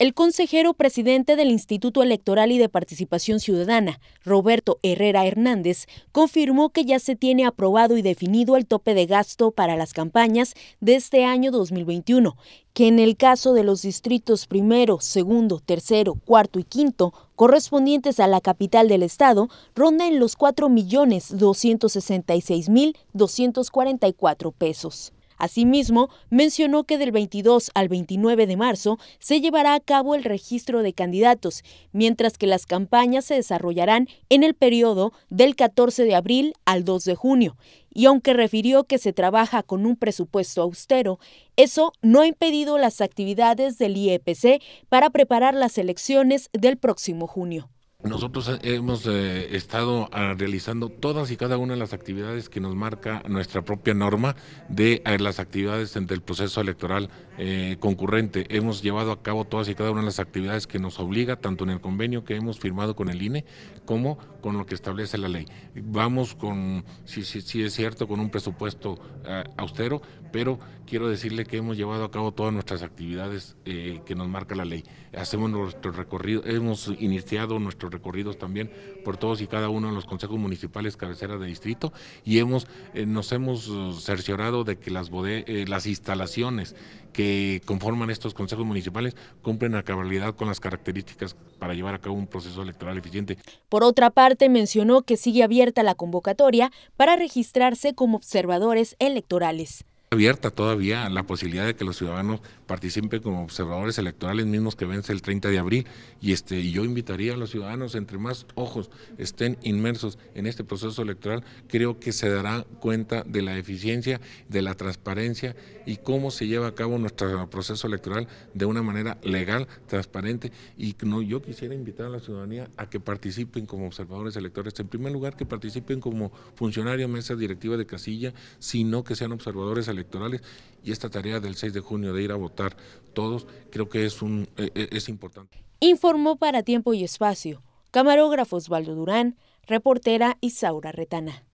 El consejero presidente del Instituto Electoral y de Participación Ciudadana, Roberto Herrera Hernández, confirmó que ya se tiene aprobado y definido el tope de gasto para las campañas de este año 2021, que en el caso de los distritos primero, segundo, tercero, cuarto y quinto, correspondientes a la capital del estado, ronda en los 4.266.244 pesos. Asimismo, mencionó que del 22 al 29 de marzo se llevará a cabo el registro de candidatos, mientras que las campañas se desarrollarán en el periodo del 14 de abril al 2 de junio. Y aunque refirió que se trabaja con un presupuesto austero, eso no ha impedido las actividades del IEPC para preparar las elecciones del próximo junio. Nosotros hemos eh, estado ah, realizando todas y cada una de las actividades que nos marca nuestra propia norma de ah, las actividades del proceso electoral eh, concurrente. Hemos llevado a cabo todas y cada una de las actividades que nos obliga, tanto en el convenio que hemos firmado con el INE como con lo que establece la ley. Vamos con, si es cierto, con un presupuesto eh, austero, pero quiero decirle que hemos llevado a cabo todas nuestras actividades eh, que nos marca la ley. Hacemos nuestro recorrido, hemos iniciado nuestros recorridos también por todos y cada uno de los consejos municipales cabecera de distrito y hemos, nos hemos cerciorado de que las, las instalaciones que conforman estos consejos municipales cumplen a cabalidad con las características para llevar a cabo un proceso electoral eficiente. Por otra parte, mencionó que sigue abierta la convocatoria para registrarse como observadores electorales abierta todavía la posibilidad de que los ciudadanos participen como observadores electorales mismos que vence el 30 de abril y este yo invitaría a los ciudadanos entre más ojos estén inmersos en este proceso electoral creo que se dará cuenta de la eficiencia de la transparencia y cómo se lleva a cabo nuestro proceso electoral de una manera legal transparente y no yo quisiera invitar a la ciudadanía a que participen como observadores electorales en primer lugar que participen como funcionarios mesa directiva de casilla sino que sean observadores electorales electorales y esta tarea del 6 de junio de ir a votar todos creo que es, un, e, e, es importante. Informó para Tiempo y Espacio, camarógrafo Osvaldo Durán, reportera Isaura Retana.